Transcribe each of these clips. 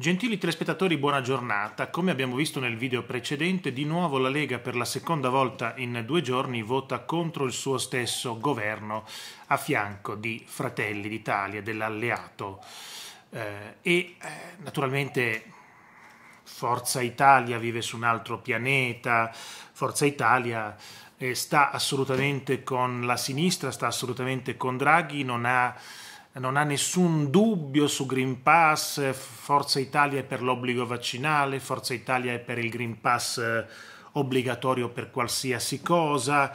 Gentili telespettatori, buona giornata. Come abbiamo visto nel video precedente, di nuovo la Lega per la seconda volta in due giorni vota contro il suo stesso governo a fianco di Fratelli d'Italia, dell'alleato. Eh, e eh, naturalmente Forza Italia vive su un altro pianeta, Forza Italia eh, sta assolutamente con la sinistra, sta assolutamente con Draghi, non ha non ha nessun dubbio su Green Pass, Forza Italia è per l'obbligo vaccinale, Forza Italia è per il Green Pass eh, obbligatorio per qualsiasi cosa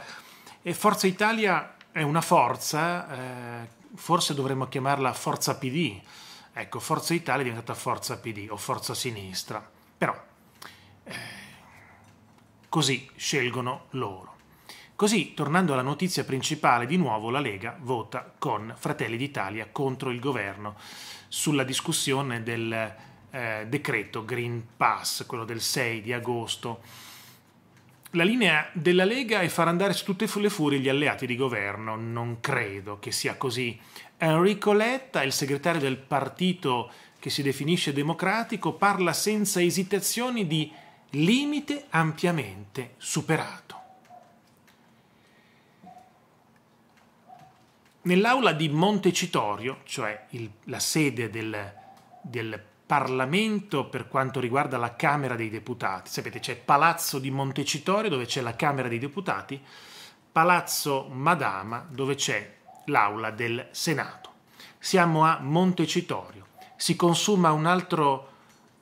e Forza Italia è una forza, eh, forse dovremmo chiamarla Forza PD, ecco Forza Italia è diventata Forza PD o Forza Sinistra, però eh, così scelgono loro. Così, tornando alla notizia principale, di nuovo la Lega vota con Fratelli d'Italia contro il governo sulla discussione del eh, decreto Green Pass, quello del 6 di agosto. La linea della Lega è far andare su tutte le furie gli alleati di governo, non credo che sia così. Enrico Letta, il segretario del partito che si definisce democratico, parla senza esitazioni di limite ampiamente superato. nell'aula di Montecitorio, cioè il, la sede del, del, Parlamento per quanto riguarda la Camera dei Deputati. Sapete, c'è Palazzo di Montecitorio dove c'è la Camera dei Deputati, Palazzo Madama dove c'è l'aula del Senato. Siamo a Montecitorio. Si consuma un altro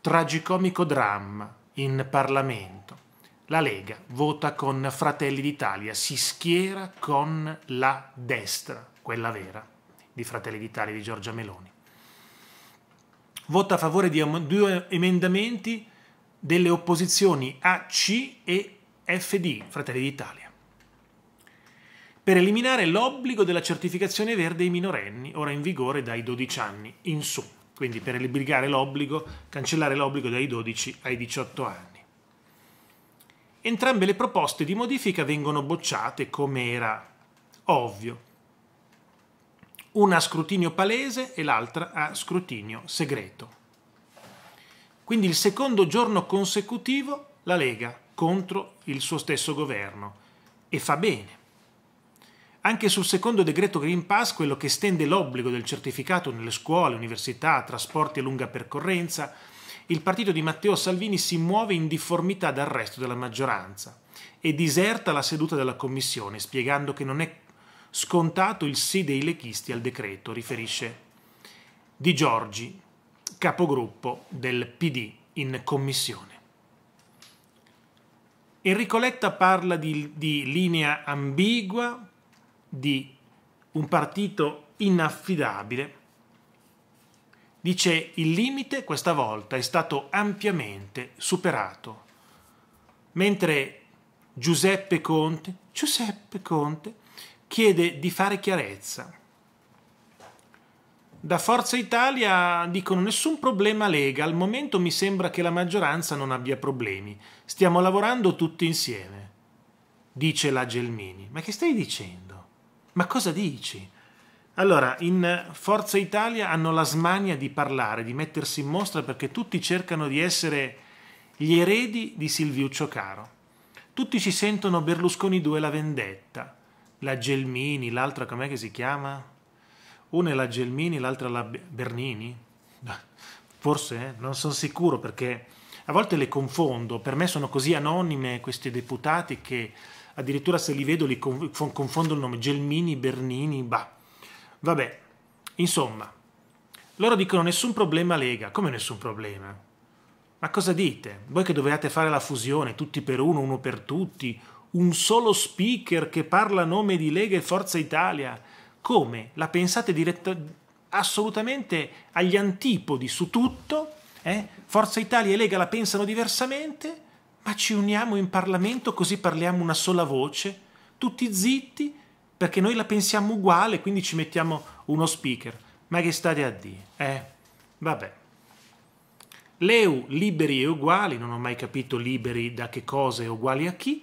tragicomico dramma in Parlamento la Lega vota con Fratelli d'Italia, si schiera con la destra, quella vera, di Fratelli d'Italia di Giorgia Meloni. Vota a favore di due emendamenti delle opposizioni AC e FD, Fratelli d'Italia, per eliminare l'obbligo della certificazione verde ai minorenni, ora in vigore dai 12 anni in su, quindi per eliminare l'obbligo, cancellare l'obbligo dai 12 ai 18 anni. Entrambe le proposte di modifica vengono bocciate come era ovvio. Una a scrutinio palese e l'altra a scrutinio segreto. Quindi il secondo giorno consecutivo la Lega contro il suo stesso governo e fa bene. Anche sul secondo decreto Green Pass, quello che estende l'obbligo del certificato nelle scuole, università, trasporti a lunga percorrenza, il partito di Matteo Salvini si muove in difformità dal resto della maggioranza e diserta la seduta della commissione spiegando che non è scontato il sì dei lechisti al decreto, riferisce Di Giorgi, capogruppo del PD in commissione. Enrico Letta parla di, di linea ambigua, di un partito inaffidabile Dice il limite questa volta è stato ampiamente superato. Mentre Giuseppe Conte, Giuseppe Conte chiede di fare chiarezza. Da Forza Italia dicono nessun problema Lega, al momento mi sembra che la maggioranza non abbia problemi, stiamo lavorando tutti insieme, dice la Gelmini. Ma che stai dicendo? Ma cosa dici? Allora, in Forza Italia hanno la smania di parlare, di mettersi in mostra perché tutti cercano di essere gli eredi di Silviuccio Caro. Tutti ci sentono Berlusconi 2 la vendetta, la Gelmini, l'altra com'è che si chiama? Una è la Gelmini, l'altra la Bernini? Forse, eh? non sono sicuro perché a volte le confondo, per me sono così anonime questi deputati che addirittura se li vedo li confondo il nome Gelmini, Bernini, bah Vabbè, insomma, loro dicono nessun problema Lega, come nessun problema? Ma cosa dite? Voi che dovevate fare la fusione, tutti per uno, uno per tutti, un solo speaker che parla a nome di Lega e Forza Italia, come la pensate diretta, assolutamente agli antipodi su tutto? Eh? Forza Italia e Lega la pensano diversamente, ma ci uniamo in Parlamento così parliamo una sola voce, tutti zitti, perché noi la pensiamo uguale, quindi ci mettiamo uno speaker. Ma che state a dire? Eh, vabbè. Leu, liberi e uguali, non ho mai capito liberi da che cosa e uguali a chi,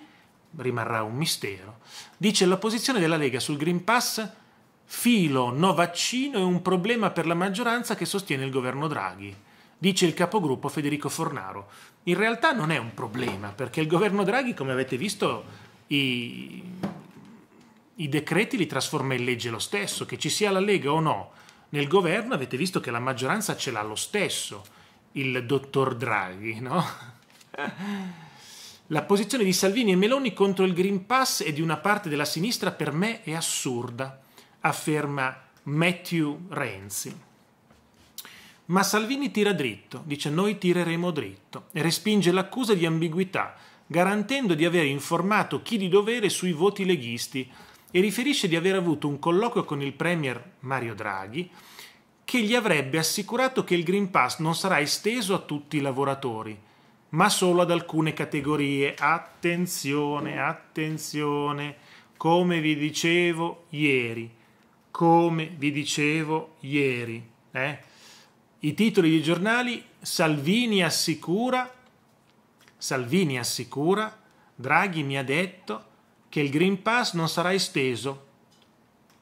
rimarrà un mistero. Dice la posizione della Lega sul Green Pass, filo no vaccino è un problema per la maggioranza che sostiene il governo Draghi. Dice il capogruppo Federico Fornaro. In realtà non è un problema, perché il governo Draghi, come avete visto, i, i decreti li trasforma in legge lo stesso, che ci sia la Lega o no. Nel governo avete visto che la maggioranza ce l'ha lo stesso, il dottor Draghi, no? La posizione di Salvini e Meloni contro il Green Pass e di una parte della sinistra per me è assurda, afferma Matthew Renzi. Ma Salvini tira dritto, dice noi tireremo dritto, e respinge l'accusa di ambiguità, garantendo di aver informato chi di dovere sui voti leghisti e riferisce di aver avuto un colloquio con il Premier Mario Draghi che gli avrebbe assicurato che il Green Pass non sarà esteso a tutti i lavoratori, ma solo ad alcune categorie. Attenzione, attenzione, come vi dicevo ieri, come vi dicevo ieri. Eh? I titoli dei giornali Salvini assicura, Salvini assicura, Draghi mi ha detto che il Green Pass non sarà esteso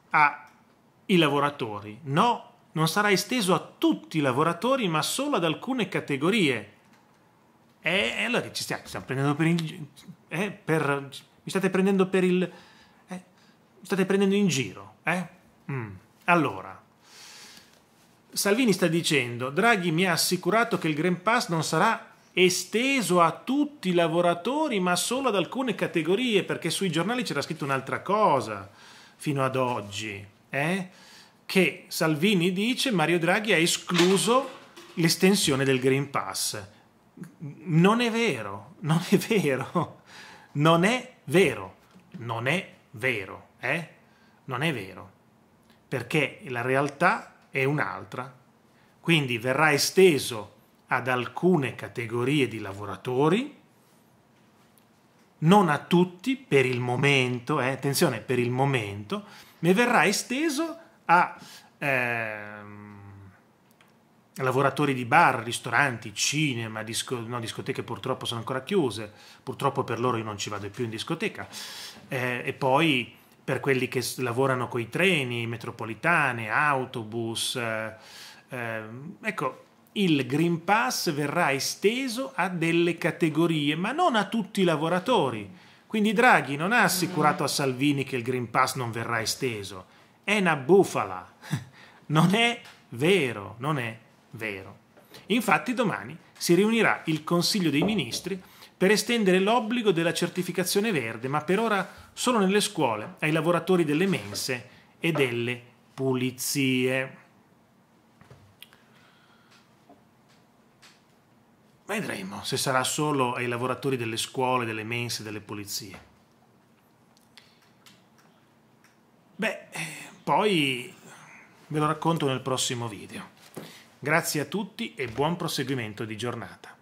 ai lavoratori. No, non sarà esteso a tutti i lavoratori, ma solo ad alcune categorie. E, allora ci stiamo, stiamo prendendo per, il... eh, per, Mi state prendendo per il... Eh, mi state prendendo in giro, eh? mm. Allora, Salvini sta dicendo, Draghi mi ha assicurato che il Green Pass non sarà esteso a tutti i lavoratori, ma solo ad alcune categorie, perché sui giornali c'era scritto un'altra cosa fino ad oggi, eh? che Salvini dice Mario Draghi ha escluso l'estensione del Green Pass. Non è vero, non è vero, non è vero, non è vero, eh? non è vero, perché la realtà è un'altra. Quindi verrà esteso ad alcune categorie di lavoratori, non a tutti per il momento, eh, attenzione per il momento, ma verrà esteso a eh, lavoratori di bar, ristoranti, cinema, disco, no, discoteche purtroppo sono ancora chiuse, purtroppo per loro io non ci vado più in discoteca, eh, e poi per quelli che lavorano con i treni, metropolitane, autobus, eh, ehm, ecco, il Green Pass verrà esteso a delle categorie, ma non a tutti i lavoratori. Quindi Draghi non ha assicurato a Salvini che il Green Pass non verrà esteso. È una bufala. Non è vero, non è vero. Infatti domani si riunirà il Consiglio dei Ministri per estendere l'obbligo della certificazione verde, ma per ora solo nelle scuole, ai lavoratori delle mense e delle pulizie. Vedremo se sarà solo ai lavoratori delle scuole, delle mense, delle polizie. Beh, poi ve lo racconto nel prossimo video. Grazie a tutti e buon proseguimento di giornata.